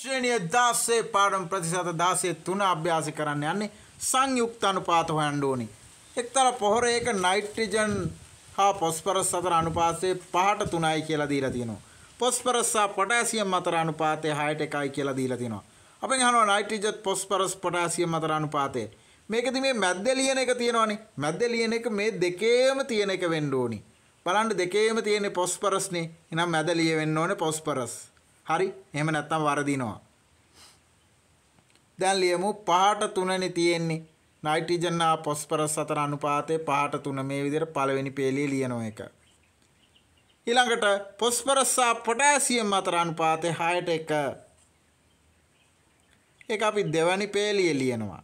ශ්‍රේණිය 16 පාඩම් ප්‍රතිශත 13 අභ්‍යාස කරන්න යන්නේ සංයුක්ත අනුපාත හොයන්න ඕනේ. එක්තරා පොහොරයක නයිට්‍රජන් හා ෆොස්ෆරස් අතර අනුපාතය 5ට 3යි කියලා දීලා තියෙනවා. ෆොස්ෆරස් සහ පොටෑසියම් අතර අනුපාතය 6ට 1යි කියලා දීලා තියෙනවා. අපෙන් අහනවා නයිට්‍රජන් ෆොස්ෆරස් පොටෑසියම් අතර අනුපාතය. මේකෙදි මේ මැද්දේ ලියන එක තියෙනවනේ. මැද්දේ ලියන එක මේ දෙකේම තියෙන එක වෙන්න ඕනි. බලන්න දෙකේම තියෙන්නේ ෆොස්ෆරස්නේ. එහෙනම් මැද ලියෙන්න ඕනේ ෆොස්ෆරස්. හරි එහෙම නැත්තම් වරදිනවා. දැන් ලියමු පහට තුනනේ තියෙන්නේ. නයිට්‍රජන් හා ෆොස්ෆරස් අතර අනුපාතය පහට තුන මේ විදිහට පළවෙනි පේළිය ලියන එක. ඊළඟට ෆොස්ෆරස් හා පොටෑසියම් අතර අනුපාතය 6ට 1. ඒක අපි දෙවැනි පේළිය ලියනවා.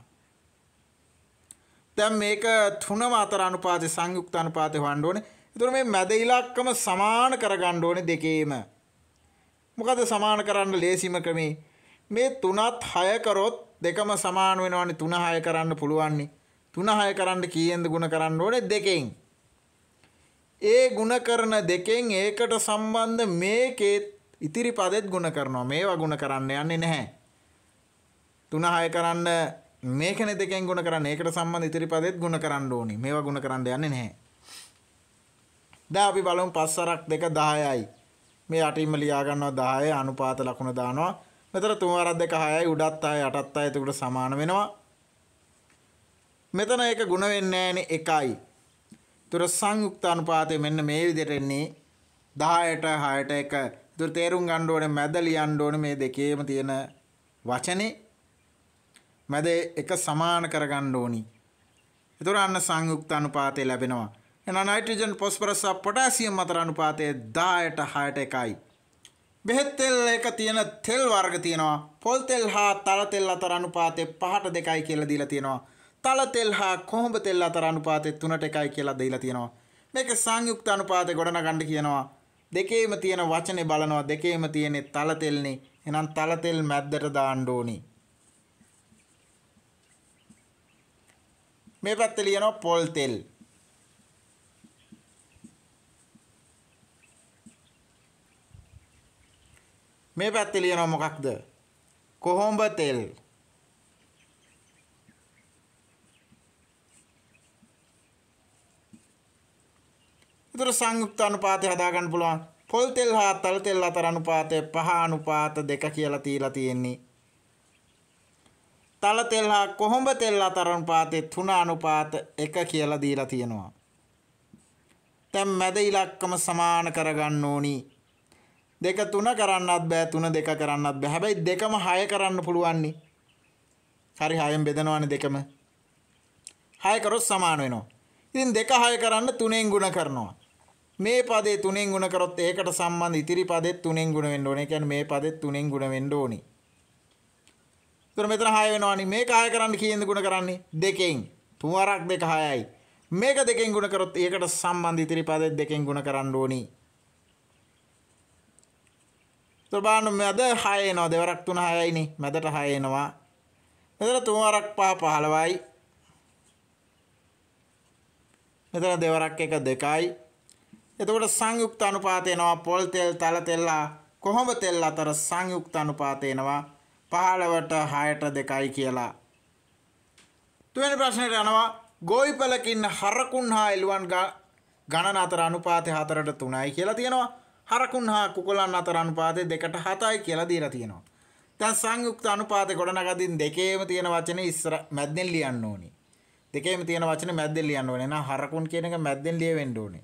දැන් මේක තුනම අතර අනුපාතය සංයුක්ත අනුපාතය වන්න ඕනේ. ඒතර මේ මැද ඉලක්කම සමාන කරගන්න ඕනේ දෙකේම. මොකද සමාන කරන්න ලේසිම ක්‍රමේ මේ තුනත් හය කරොත් දෙකම සමාන වෙනවනේ තුන හය කරන්න පුළුවන්නේ තුන හය කරන්න කීයෙන්ද ගුණ කරන්න ඕනේ දෙකෙන් ඒ ගුණ කරන දෙකෙන් ඒකට සම්බන්ධ මේකෙත් ඉතිරි පදෙත් ගුණ කරනවා මේවා ගුණ කරන්න යන්නේ නැහැ තුන හය කරන්න මේකනේ දෙකෙන් ගුණ කරන්න ඒකට සම්බන්ධ ඉතිරි පදෙත් ගුණ කරන්න ඕනේ මේවා ගුණ කරන්න යන්නේ නැහැ දැන් අපි බලමු පස්සරක් දෙක 10යි මේ අටින්ම ලියාගන්නවා 10 අනුපාත ලකුණ දානවා. මෙතන 3 වරක් 2 6යි උඩත් 6 යටත් 6 එතකොට සමාන වෙනවා. මෙතන ඒක ಗುಣ වෙන්නේ නැහැනේ 1යි. ඒතර සංයුක්ත අනුපාතය මෙන්න මේ විදිහට එන්නේ 10ට 6ට 1. ඒතර තේරුම් ගන්න ඕනේ මැද ලියන්න ඕනේ මේ දෙකේම තියෙන වචනේ. මැද එක සමාන කරගන්න ඕනි. ඒතර අන්න සංයුක්ත අනුපාතය ලැබෙනවා. එන නයිට්‍රජන් පොස්පරස් සහ පොටෑසියම් අතර අනුපාතය 10ට 6ට 1යි. බෙහෙත් තෙල් එක තියෙන තෙල් වර්ග තියෙනවා. පොල් තෙල් හා තල තෙල් අතර අනුපාතය 5ට 2යි කියලා දීලා තියෙනවා. තල තෙල් හා කොහොඹ තෙල් අතර අනුපාතය 3ට 1යි කියලා දීලා තියෙනවා. මේක සංයුක්ත අනුපාතය ගොඩනගන්න කියනවා. දෙකේම තියෙන වචනේ බලනවා දෙකේම තියෙන තල තෙල්නේ. එහෙනම් තල තෙල් මැද්දට දාන්න ඕනේ. මේ පැත්තේ ලියනවා පොල් තෙල්. මේ පැත්තේ ලියනවා මොකක්ද? කොහොඹ තෙල්. ඊතර සංයුක්ත අනුපාතය හදාගන්න පුළුවන්. පොල් තෙල් හා තල තෙල් අතර අනුපාතය පහ අනුපාත දෙක කියලා තියලා තියෙන්නේ. තල තෙල් හා කොහොඹ තෙල් අතර අනුපාතය තුන අනුපාත එක කියලා දීලා තියෙනවා. දැන් මැද ඉලක්කම සමාන කරගන්න ඕනි. දෙක තුන කරන්නත් බෑ තුන දෙක කරන්නත් බෑ හැබැයි දෙකම හය කරන්න පුළුවන්නේ හරි හයෙන් බෙදනවානේ දෙකම හය කරොත් සමාන වෙනවා ඉතින් දෙක හය කරන්න තුනෙන් ගුණ කරනවා මේ පදේ තුනෙන් ගුණ කරොත් ඒකට සම්බන්ධ ඉතිරි පදෙත් තුනෙන් ගුණ වෙන්න ඕනේ. ඒ කියන්නේ මේ පදෙත් තුනෙන් ගුණ වෙන්න ඕනේ. ඒතර මෙතන 6 වෙනවනේ. මේක 6 කරන්න කීයෙන්ද ගුණ කරන්නේ? දෙකෙන්. තුන්වරක් දෙක 6යි. මේක දෙකෙන් ගුණ කරොත් ඒකට සම්බන්ධ ඉතිරි පදෙත් දෙකෙන් ගුණ කරන්න ඕනේ. තුබාන මැද හයනවා දෙවරක් තුන හයයිනි මැදට හයනවා මෙතන තුන්වරක් පහ පහළවයි මෙතන දෙවරක් එක දෙකයි එතකොට සංයුක්ත අනුපාතයනවා පොල් තෙල් තල තෙල්ලා කොහොඹ තෙල් අතර සංයුක්ත අනුපාතයනවා පහළවට හයට දෙකයි කියලා තුවෙනි ප්‍රශ්නයට යනවා ගෝයිපලකින් හරකුන් හා එළුවන් ගණන අතර අනුපාතය හතරට තුනයි කියලා තියෙනවා හරකුන් හා කුකුලන් අතර අනුපාතය දෙකට හතයි කියලා දීලා තියෙනවා. දැන් සංයුක්ත අනුපාතේ ගොඩනගමින් දෙකේම තියෙන වචනේ ඉස්සර මැද්දෙන් ලියන්න ඕනේ. දෙකේම තියෙන වචනේ මැද්දෙන් ලියන්න ඕනේ. එහෙනම් හරකුන් කියන එක මැද්දෙන් ලියවෙන්න ඕනේ.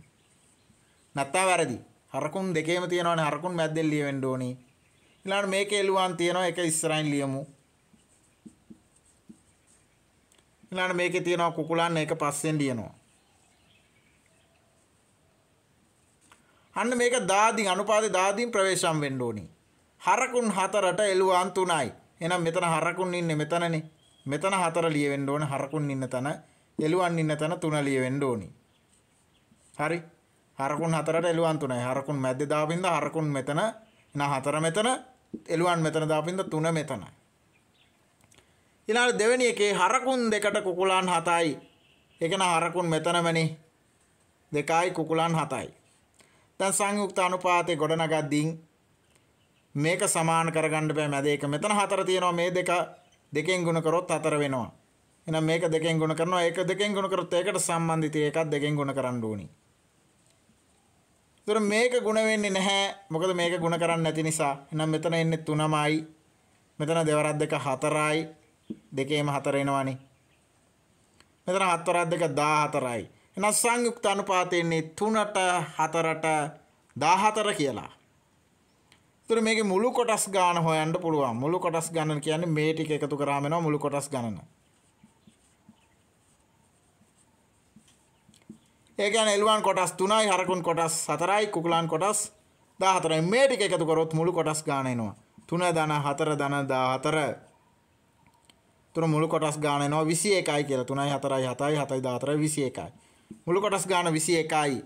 නැත්තම් වැරදි. හරකුන් දෙකේම තියෙනවනේ හරකුන් මැද්දෙන් ලියවෙන්න ඕනේ. ඊළඟට මේකේ එළුවන් තියෙනවා ඒක ඉස්සරහින් ලියමු. ඊළඟට මේකේ තියෙනවා කුකුලන් ඒක පස්සෙන් ලියනවා. අන්න මේක දාදින් අනුපාදේ දාදින් ප්‍රවේශම් වෙන්න ඕනි. හරකුන් හතරට එළුවන් තුනයි. එහෙනම් මෙතන හරකුන් ඉන්නේ මෙතනනේ. මෙතන හතර ලියවෙන්න ඕන හරකුන් ඉන්න තැන එළුවන් ඉන්න තැන තුන ලියවෙන්න ඕනි. හරි. හරකුන් හතරට එළුවන් තුනයි. හරකුන් මැද්දේ දාපින්ද හරකුන් මෙතන එන හතර මෙතන එළුවන් මෙතන දාපින්ද තුන මෙතන. ඊළඟ දෙවෙනි එකේ හරකුන් දෙකට කුකුලන් හතයි. ඒ කියන හරකුන් මෙතනමනේ. දෙකයි කුකුලන් හතයි. දැන් සංයුක්ත අනුපාතය ගොඩනගද්දී මේක සමාන කරගන්න බෑ මැද එක. මෙතන හතර තියෙනවා මේ දෙක දෙකෙන් ගුණ කරොත් හතර වෙනවා. එහෙනම් මේක දෙකෙන් ගුණ කරනවා. ඒක දෙකෙන් ගුණ කරොත් ඒකට සම්බන්ධිතය එකක් දෙකෙන් ගුණ කරන්න ඕනි. ඒතර මේක ගුණ වෙන්නේ නැහැ. මොකද මේක ගුණ කරන්න නැති නිසා. එහෙනම් මෙතන එන්නේ 3මයි. මෙතන දෙවරක් දෙක 4යි. දෙකේම 4 එනවනේ. මෙතන හතරක් දෙක 14යි. එන සංයුක්ත අනුපාතයන්නේ තුනට හතරට දාහතර කියලා. තුර මේක මුළු කොටස් ගාන හොයන්ට පුළුවන් මුළු කොටස් ගණන කියන්නේ මේ ටික එකතු කරාමෙනවා මුළු කොටස් ගණන. ඒ කියන්නේ එළුවන් කොටස් 3යි හරකුන් කොටස් 4යි කුකුලන් කොටස් 14යි මේ ටික එකතු කරොත් මුළු කොටස් ගාන එනවා 3 ධන 4 ධන 14 තුන මුළු කොටස් ගාන එනවා 21යි කියලා 3යි 4යි 7යි 7යි 14යි 21යි මුළු කොටස් ගාන 21යි.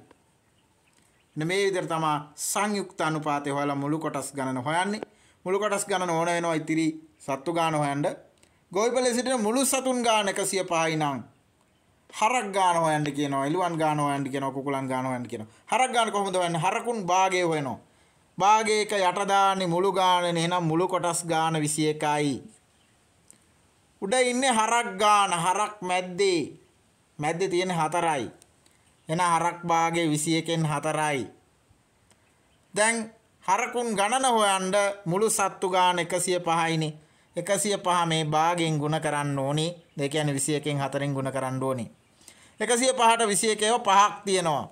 මෙන්න මේ විදිහට තමයි සංයුක්ත අනුපාතය හොයලා මුළු කොටස් ගණන හොයන්නේ. මුළු කොටස් ගණන ඕන වෙනවා ඉතිරි සත්තු ගාන හොයන්න. ගොවිපලේ සිටින මුළු සතුන් ගාන 105යි නම් හරක් ගාන හොයන්න කියනවා, එළුවන් ගාන හොයන්න කියනවා, කුකුලන් ගාන හොයන්න කියනවා. හරක් ගාන කොහොමද හොයන්නේ? හරකුන් භාගය හොයනවා. භාගයක යට දාන්නේ මුළු ගානනේ. එහෙනම් මුළු කොටස් ගාන 21යි. උඩ ඉන්නේ හරක් ගාන, හරක් මැද්දේ මැද්දේ තියෙන හතරයි. එන හරක් භාගයේ 21න් හතරයි. දැන් හරකුන් ගණන හොයන්න මුළු සත්තු ගාන 105යිනේ. 105 මේ භාගයෙන් ಗುಣ කරන්න ඕනේ. ඒ කියන්නේ 21න් 4න් ಗುಣ කරන්න ඕනේ. 105ට 21ව පහක් තියෙනවා.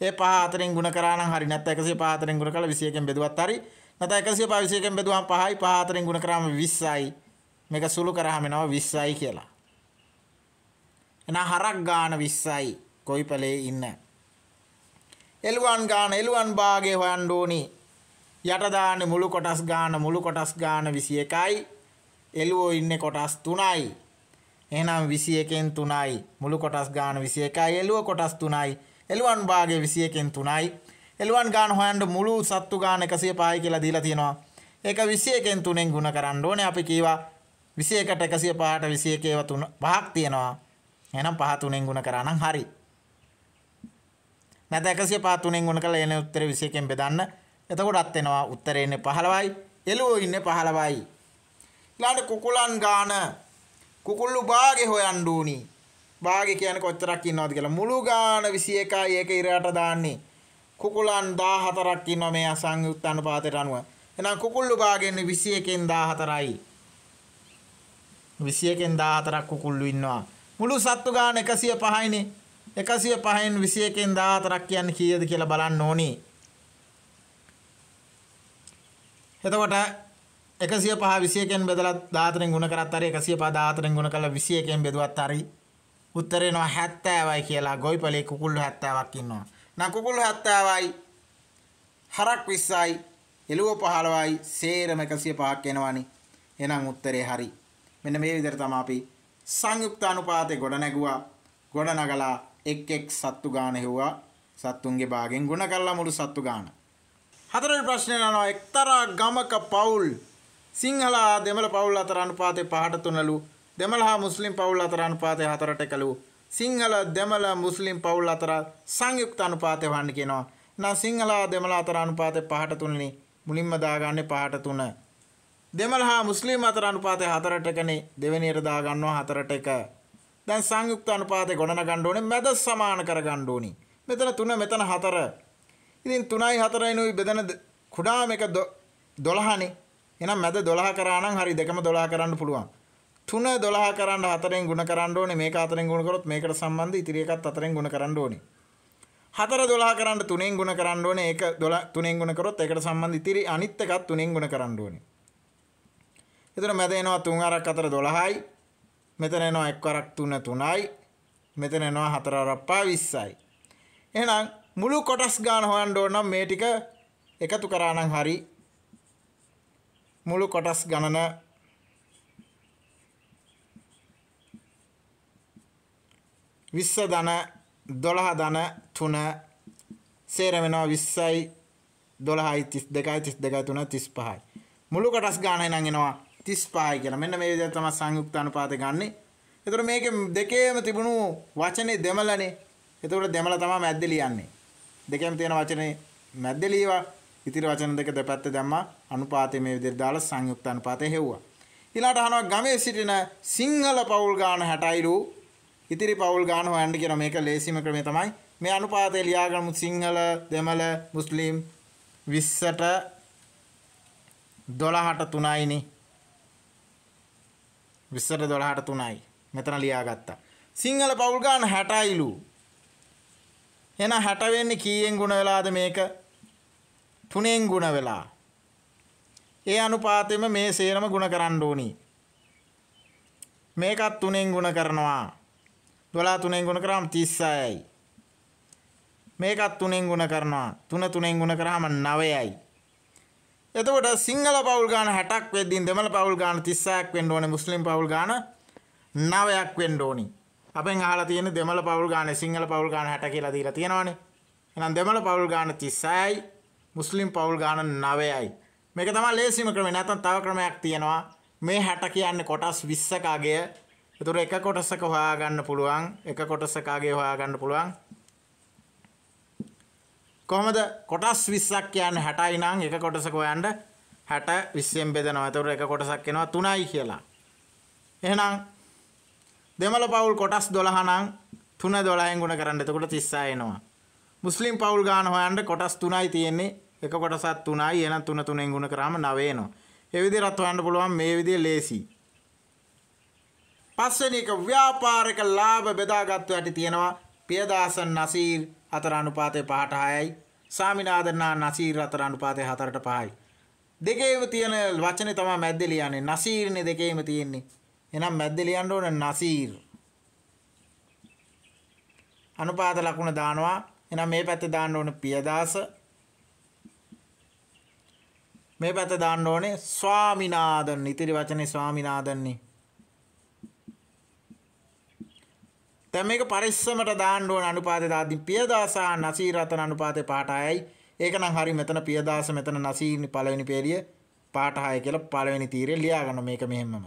ඒ පහ හතරෙන් ಗುಣ කරා නම් හරි නැත්නම් 105 හතරෙන් ಗುಣ කළා 21න් බෙදුවත් හරි. නැත්නම් 105 21න් බෙදුවම 5යි 5 හතරෙන් ಗುಣ කරාම 20යි. මේක සුළු කරාම එනවා 20යි කියලා. එන හරක් ගාන විස්සයි කොයිපලේ ඉන්න. එල්ුවන් ගාන එල්ුවන් බාගේ හොයන් ඕනි යටදාන මුළු කොටස් ගාන මුළු කොටස් ගාන විසි එකයි එල්ුවෝ ඉන්න කොටස් තුනයි. එනම් විසි එකෙන් තුනයි මුළු කොටස් ගාන විසි එකයි එලුව කොටස් තුනයි එල්ුවන් බාගේ විසි එකෙන් තුනයි එල්ුවන් ගාන හොයන්ඩ මුළු සත්තු ගාන එකසිය පායි කියලා දීලා තියෙනවා ඒක විසි එකෙන් තුනෙන් ගුණ කරන්න ඕනේ අපි කීවා විසි එකට එකසිය පහට විසි එකේව තුන පහක් තියෙනවා එහෙනම් පහ තුනෙන් ගුණ කරා නම් හරි. නැත 105 තුනෙන් ගුණ කරලා එන උත්තරේ 21කින් බෙදන්න. එතකොටත් එනවා උත්තරේ ඉන්නේ 15යි. එළුවෝ ඉන්නේ 15යි. ඊළඟට කුකුලන් ගාන කුකුල්ලු භාගේ හොයන්න ඕනි. භාගේ කියන්නේ කොච්චරක් ඉන්නවද කියලා. මුළු ගාන 21යි ඒක ඉරට දාන්නේ. කුකුලන් 14ක් ඉන්නවා මේ අසංයුක්ත අනුපාතයට අනුව. එහෙනම් කුකුල්ලු භාගෙන්නේ 21කින් 14යි. 21කින් 14ක් කුකුල්ලු ඉන්නවා. මුළු සත්තු ගාන 105යිනේ 105න් 21න් 14ක් කියන්නේ කීයද කියලා බලන්න ඕනේ එතකොට 105 21න් බෙදලා 14න් ගුණ කරත් හරි 105 14න් ගුණ කළා 21න් බෙදුවත් හරි උත්තරේ නෝ 70යි කියලා ගොවිපලේ කුකුල්ලෝ 70ක් ඉන්නවා. නා කුකුල්ලෝ 70යි හරක් 20යි එළුව 15යි සේරම 105ක් එනවනේ. එහෙනම් උත්තරේ හරි. මෙන්න මේ විදිහට තමයි අපි සංයුක්ත අනුපාතය ගොඩනැගුවා ගොඩනගලා එක් එක් සත්තු ගාන හෙව්වා සත්තුන්ගේ භාගෙන් ගුණ කරලා මුළු සත්තු ගාන. හතරවෙනි ප්‍රශ්නේ අහනවා එක්තරා ගමක පවුල් සිංහල දෙමළ පවුල් අතර අනුපාතය පහට තුනලු දෙමළ හා මුස්ලිම් පවුල් අතර අනුපාතය හතරට එකලු සිංහල දෙමළ මුස්ලිම් පවුල් අතර සංයුක්ත අනුපාතය වන්න කියනවා. නම් සිංහල දෙමළ අතර අනුපාතය පහට තුනනේ මුලින්ම දාගන්නේ පහට තුන. දෙමළ හා මුස්ලිම් අතර අනුපාතය හතරට එකනේ දෙවෙනි එක දා ගන්නවා හතරට එක. දැන් සංයුක්ත අනුපාතය ගණන ගන්න ඕනේ මැද සමාන කර ගන්න ඕනි. මෙතන 3 මෙතන 4. ඉතින් 3යි 4යි නුයි බෙදෙන කුඩාම එක 12නේ. එහෙනම් මැද 12 කරා නම් හරි දෙකම 12 කරන්න පුළුවන්. 3 12 කරන්න 4ෙන් ಗುಣ කරන්න ඕනේ. මේක 4ෙන් ಗುಣ කරොත් මේකට සම්බන්ධ ඉතිරි එකත් 4ෙන් ಗುಣ කරන්න ඕනේ. 4 12 කරන්න 3ෙන් ಗುಣ කරන්න ඕනේ. ඒක 12 3ෙන් ಗುಣ කරොත් ඒකට සම්බන්ධ ඉතිරි අනිත් එකත් 3ෙන් ಗುಣ කරන්න ඕනේ. එතන මැද එනවා 3 අරක් අතර 12යි. මෙතන එනවා 1 අරක් 3 3යි. මෙතන එනවා 4 අරක් 20යි. එහෙනම් මුළු කොටස් ගාන හොයන්න ඕන නම් මේ ටික එකතු කරා නම් හරි. මුළු කොටස් ගණන විස්ස දන දොළහ දන තුන සේර වෙනවා විස්සයි දොළහයි තිස් දෙකයි තිස් දෙකයි තුන තිස් පහයි. මුළු කොටස් ගාන එනං එනවා තිස්පායි කියලා මෙන්න මේ විදිහට තමයි සංයුක්ත අනුපාතය ගන්නෙ. ඒතර මේකේ දෙකේම තිබුණු වචනේ දෙමළනේ. ඒතර දෙමළ තමයි මැද්ද ලියන්නේ. දෙකේම තියෙන වචනේ මැද්ද ලියවා ඉතිරි වචන දෙක දෙපැත්ත දැම්මා අනුපාතය මේ විදිහට දාලා සංයුක්ත අනුපාතය හෙව්වා. ඊළාට අහනවා ගමේ සිටින සිංහල පවුල් ගාන 60යිලු ඉතිරි පවුල් ගාන හොයන්න කියන මේක ලේසිම ක්‍රමය තමයි මේ අනුපාතය ලියාගමු සිංහල දෙමළ මුස්ලිම් 20ට 12ට 3යිනේ විස්සර දොළහට තුනයි මෙතන ලියාගත්තා. සිංහල පවුල්ගාන හැටයිලු. එන හැටවෙන්නේ කීයෙන් ගුණ වෙලාද මේක තුනෙන් ගුණ වෙලා. ඒ අනුපාතෙම මේ සේරම ගුණ කරන්න ඕනි. මේකත් තුනෙන් ගුණ කරනවා. දොලා තුනෙන් ගුණ කරාම තිස්සයයි. මේකත් තුනෙන් ගුණ කරනවා තුන තුනෙන් ගුණ කරාම නවයයි. එතකොට සිංහල පවුල් ගාන හැටක් වෙද්දී දෙමළ පවුල් ගාන 36ක් වෙන්න ඕනේ මුස්ලිම් පවුල් ගාන 9ක් වෙන්න ඕනි. අපෙන් අහලා තියෙන දෙමළ පවුල් ගාන සිංහල පවුල් ගාන 60 කියලා දීලා තියෙනවානේ. එහෙනම් දෙමළ පවුල් ගාන 36යි මුස්ලිම් පවුල් ගාන 9යි. මේක තමයි ලේසිම ක්‍රමය. නැත්නම් තව ක්‍රමයක් තියෙනවා. මේ 60 කියන්නේ කොටස් 20ක අගය. ඒතර එක කොටසක හොයාගන්න පුළුවන්. එක කොටසක අගය හොයාගන්න පුළුවන්. කොහොමද කොටස් 20ක් කියන්නේ 60යි නම් එක කොටසක හොයන්න 60 20ෙන් බෙදනවා. එතකොට එක කොටසක් එනවා 3යි කියලා. එහෙනම් දෙමළ පවුල් කොටස් 12 නම් 3 12ෙන් ගුණ කරන්න. එතකොට 36 එනවා. මුස්ලිම් පවුල් ගාන හොයන්න කොටස් 3යි තියෙන්නේ. එක කොටසක් 3යි. එහෙනම් 3 3ෙන් ගුණ කරාම 9 එනවා. ඒ විදිහට හොයන්න පුළුවන් මේ විදිහේ ලේසියි. පස්වෙනි එක ව්‍යාපාරික ලාභ බෙදාගත්තු ඇති තියෙනවා පියදාසන් නසීර් හතර අනුපාතය පහට හයයි සාමිනාදනා නසීර් හතර අනුපාතය හතරට පහයි. දෙකේම තියෙන වචනේ තමයි මැද්ද ලියන්නේ නසීර්නේ දෙකේම තියෙන්නේ. එහෙනම් මැද්ද ලියන්න ඕන නසීර්. අනුපාත ලකුණ දානවා. එහෙනම් මේ පැත්තේ දාන්න ඕන පියදාස. මේ පැත්තේ දාන්න ඕනේ ස්වාමිනාදන්. ඉතිරි වචනේ ස්වාමිනාදන්නේ. දැන් මේක පරිස්සමට දාන්න ඕන අනුපාතය දාද්දී පියදාස හා නසීරතන අනුපාතේ පාට 6යි. ඒක නම් හරි මෙතන පියදාස මෙතන නසීනි පළවෙනි පේරිය පාට 6 කියලා පළවෙනි තීරේ ලියා ගන්න මේක මෙහෙමම.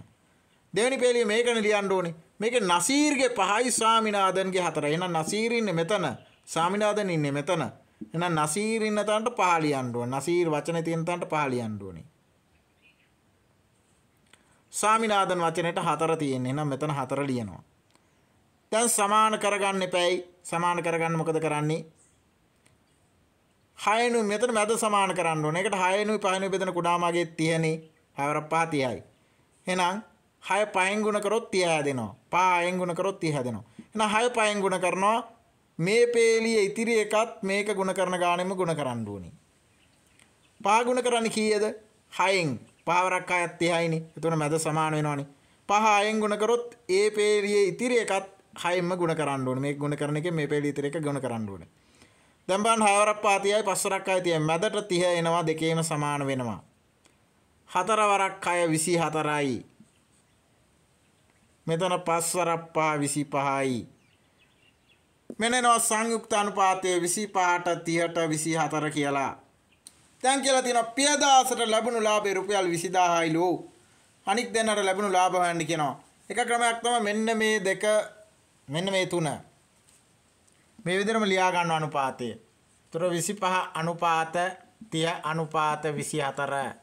දෙවෙනි පේරිය මේකනේ ලියන්න ඕනේ. මේකේ නසීර්ගේ 5යි ස්වාමිනාදන්ගේ 4. එහෙනම් නසීර් ඉන්නේ මෙතන. ස්වාමිනාදන් ඉන්නේ මෙතන. එහෙනම් නසීර් ඉන්න තැනට පහ ලියන්න ඕනේ. නසීර් වචනේ තියෙන තැනට පහ ලියන්න ඕනේ. ස්වාමිනාදන් වචනෙට 4 තියෙන්නේ. එහෙනම් මෙතන 4 ලියනවා. දැන් සමාන කරගන්න එපැයි සමාන කරගන්න මොකද කරන්නේ 6 නු මෙතන මැද සමාන කරන්න ඕනේ. ඒකට 6 නු 5 නු බෙදෙන කුඩාමාගේ 30 නේ. 6 5 30යි. එහෙනම් 6 5න් ගුණ කරොත් 30 හැදෙනවා. 5න් ගුණ කරොත් 30 හැදෙනවා. එහෙනම් 6 5න් ගුණ කරනවා මේ පේලිය ඉතිරි එකත් මේක ගුණ කරන ගානෙම ගුණ කරන්න ඕනේ. 5 ගුණ කරන්නේ කීයද? 6න්. 5 වරක් ආයත් 30යිනේ. එතකොට මැද සමාන වෙනවනේ. 5 6න් ගුණ කරොත් ඒ පේලියේ ඉතිරි එකත් හයම ගුණ කරන්න මේ ගුණ කරන එක මේ පෙඩිතර එක ගුණ කරන්න ඕන දැම්බන් හවරක් පාතියයි පස්සරක් අයිතිය මැදට තිහ එනවා දෙකේම සමාන වෙනවා හතරවරක් අය විසි හතරයි මෙතන පස්වරප්පා විසි පහයි මෙනෙනවා සංයුක්ත අනුපාතය විසි පහට තිහට විසි හතර කියලා තැන් කියලා තින පියදාසට ලැබුණු ලාබේ රුපියල් විසිදාහයිලෝ අනික් දෙන්නට ලැබුණු ලාභ හැන්ඩි කෙනවා එක ක්‍රමයක් තම මෙන්න මේ දෙක මෙන්න මේ තුන. මේ විදිහටම ලියා ගන්න අනුපාතය. ତොර 25 අනුපාත 30 අනුපාත 24.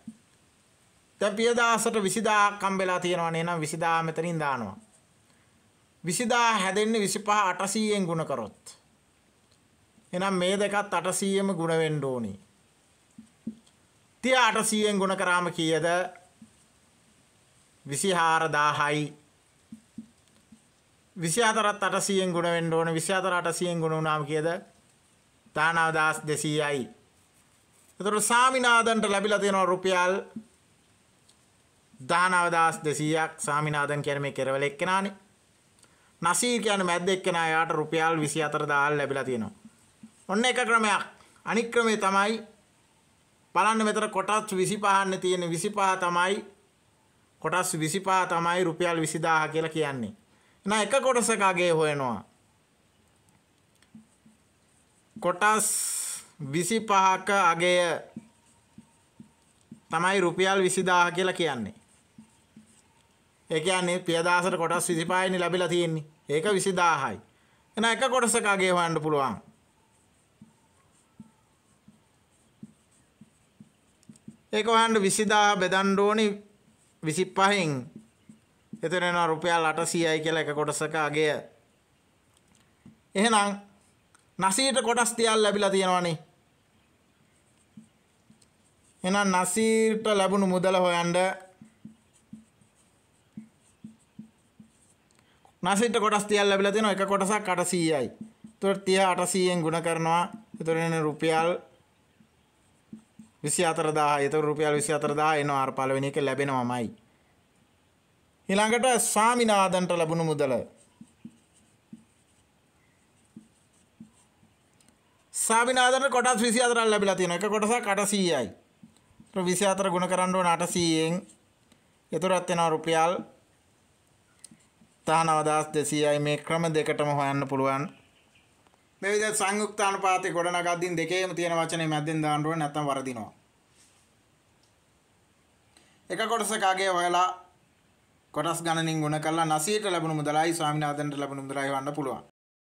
දැන් පියදාසට 20000ක් හම්බෙලා තියෙනවනේ නම් 20000 මෙතනින් දානවා. 20000 හැදෙන්නේ 25 800ෙන් ගුණ කරොත්. එහෙනම් මේ දෙකත් 800ෙම ගුණ වෙන්න ඕනේ. 30 800ෙන් ගුණ කරාම කීයද? 24000යි විසිාතරත් අටසියෙන් ගුණ වෙන්න ඕන විසිාතර අටසියෙන් ගුණ වුණාම කියද දානාව දහස් දෙසීයයි. එතකොට සාමිනාදන්ට ලැබිලා තියෙනවා රුපියල් දානාව දහස් දෙසීයක් සාමිනාදන් කියන මේ කෙරවල එක්කෙනානේ. නසීර් කියන මැද්ද එක්කෙනා යාට රුපියල් 24000 ලැබිලා තියෙනවා. ඔන්න එක ක්‍රමයක්. අනික් ක්‍රමේ තමයි බලන්න මෙතන කොටස් 25න්න තියෙන 25 තමයි කොටස් 25 තමයි රුපියල් 20000 කියලා කියන්නේ. නෑ එක කොටසක අගේ හොයනවා. කොටස් විසි පහක අගය තමයි රුපියල් විසිදාහ කියලා කියන්නේ. ඒ කියන්නේ පියදාසට කොටස් 25යිනේ ලැබිලා තියෙන්නේ. ඒක 20000යි. එන එක කොටසක අගේ හොයන්න පුළුවන්. ඒක හොයන්න 20000 බෙදන්න ඕනි 25න් එතනෙනවා රුපියල් අටසියයි කියලා එක කොටසක අගය. එහෙනම් නසීට කොටස් තියල් ලැබිලා තියෙනවනේ. එහෙනම් නසීට ලැබුණු මුදල හොයන්න නසීට කොටස් තියල් ලැබිලා තියෙනවා එක කොටසක් 800යි. එතකොට 30 800ෙන් ගුණ කරනවා. එතකොට එන රුපියල් 24000. එතකොට රුපියල් 24000 එනවා අර පළවෙනි එක ලැබෙනවමයි. ඊළඟට ස්වාමිනාදන්ට ලැබුණු මුදල ස්වාමිනාදන්ට කොටස් 24ක් ලැබිලා තියෙනවා. එක කොටසක් 800යි. 24 ගුණ කරන්න ඕන 800න් එතරම් වෙනවා රුපියල් 19200යි මේ ක්‍රම දෙකටම හොයන්න පුළුවන් මේ විදිහට සංයුක්ත අනුපාතේ ගොඩනගද්දී දෙකේම තියෙන වචනේ මැද්දෙන් දාන්න ඕනේ නැත්නම් වරදිනවා එක කොටසක අගේ හොයලා කොටස් ගණනින් ගුණ කරලා 90ට ලැබුණු මුදලයි ස්වාමිනාදන්ට ලැබුණු මුදලයි වන්න පුළුවන්.